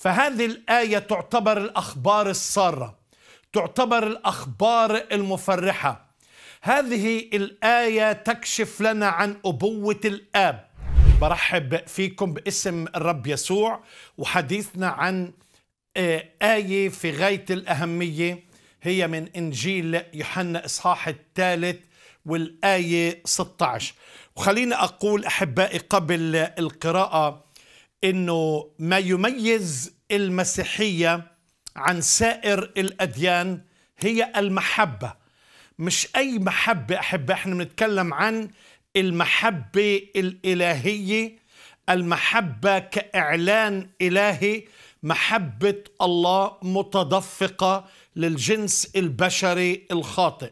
فهذه الآية تعتبر الأخبار السارة تعتبر الأخبار المفرحة هذه الآية تكشف لنا عن أبوة الآب برحب فيكم باسم الرب يسوع وحديثنا عن آه، آية في غاية الأهمية هي من إنجيل يوحنا إصحاح الثالث والآية 16 وخليني أقول أحبائي قبل القراءة انه ما يميز المسيحيه عن سائر الاديان هي المحبه مش اي محبه احبه احنا بنتكلم عن المحبه الالهيه المحبه كاعلان الهي محبه الله متدفقه للجنس البشري الخاطئ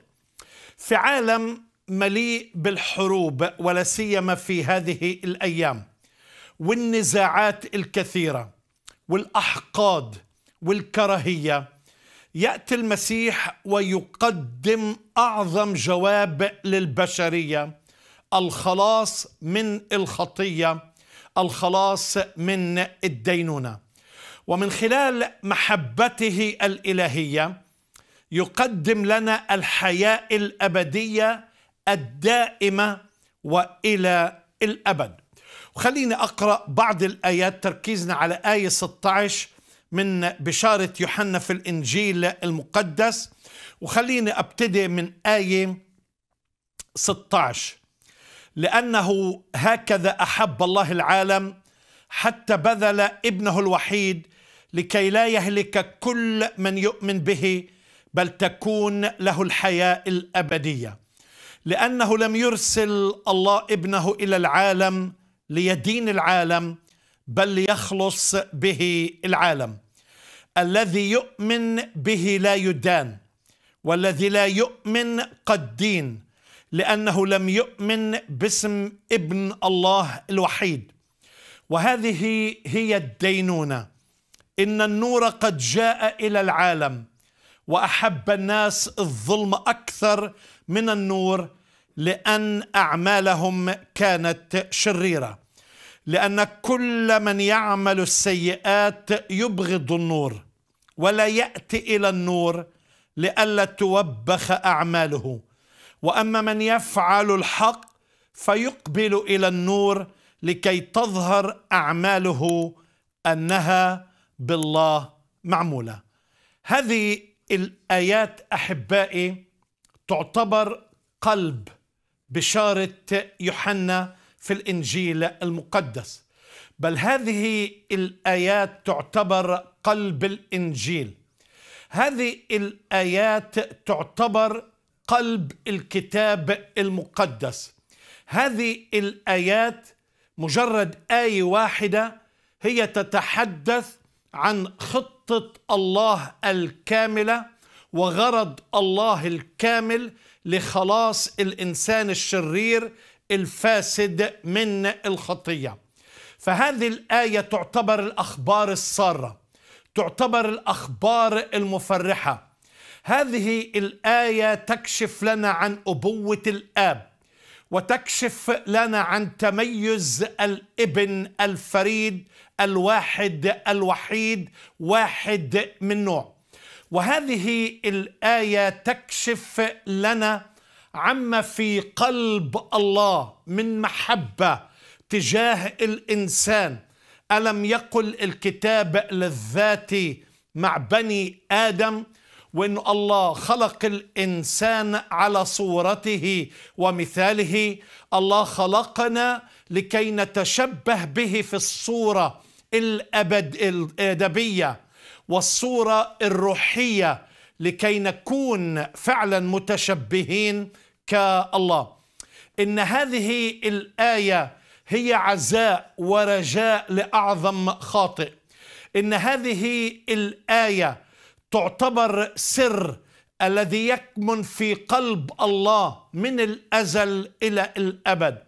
في عالم مليء بالحروب ولا سيما في هذه الايام والنزاعات الكثيره والاحقاد والكراهيه ياتي المسيح ويقدم اعظم جواب للبشريه الخلاص من الخطيه الخلاص من الدينونه ومن خلال محبته الالهيه يقدم لنا الحياه الابديه الدائمه والى الابد وخليني أقرأ بعض الآيات تركيزنا على آية 16 من بشارة يوحنا في الإنجيل المقدس وخليني أبتدي من آية 16 لأنه هكذا أحب الله العالم حتى بذل ابنه الوحيد لكي لا يهلك كل من يؤمن به بل تكون له الحياة الأبدية لأنه لم يرسل الله ابنه إلى العالم ليدين العالم بل ليخلص به العالم الذي يؤمن به لا يدان والذي لا يؤمن قد دين لأنه لم يؤمن باسم ابن الله الوحيد وهذه هي الدينونة إن النور قد جاء إلى العالم وأحب الناس الظلم أكثر من النور لأن أعمالهم كانت شريرة لأن كل من يعمل السيئات يبغض النور ولا يأتي إلى النور لئلا توبخ أعماله وأما من يفعل الحق فيقبل إلى النور لكي تظهر أعماله أنها بالله معمولة هذه الآيات أحبائي تعتبر قلب بشارة يوحنا في الإنجيل المقدس بل هذه الآيات تعتبر قلب الإنجيل هذه الآيات تعتبر قلب الكتاب المقدس هذه الآيات مجرد آية واحدة هي تتحدث عن خطة الله الكاملة وغرض الله الكامل لخلاص الإنسان الشرير الفاسد من الخطية فهذه الآية تعتبر الأخبار السارة تعتبر الأخبار المفرحة هذه الآية تكشف لنا عن أبوة الآب وتكشف لنا عن تميز الابن الفريد الواحد الوحيد واحد من نوع وهذه الايه تكشف لنا عما في قلب الله من محبه تجاه الانسان الم يقل الكتاب للذات مع بني ادم وان الله خلق الانسان على صورته ومثاله الله خلقنا لكي نتشبه به في الصوره الابد الادبيه والصورة الروحية لكي نكون فعلا متشبهين كالله إن هذه الآية هي عزاء ورجاء لأعظم خاطئ إن هذه الآية تعتبر سر الذي يكمن في قلب الله من الأزل إلى الأبد